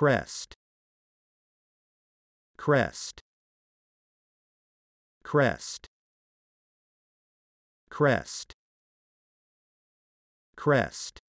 crest crest crest crest crest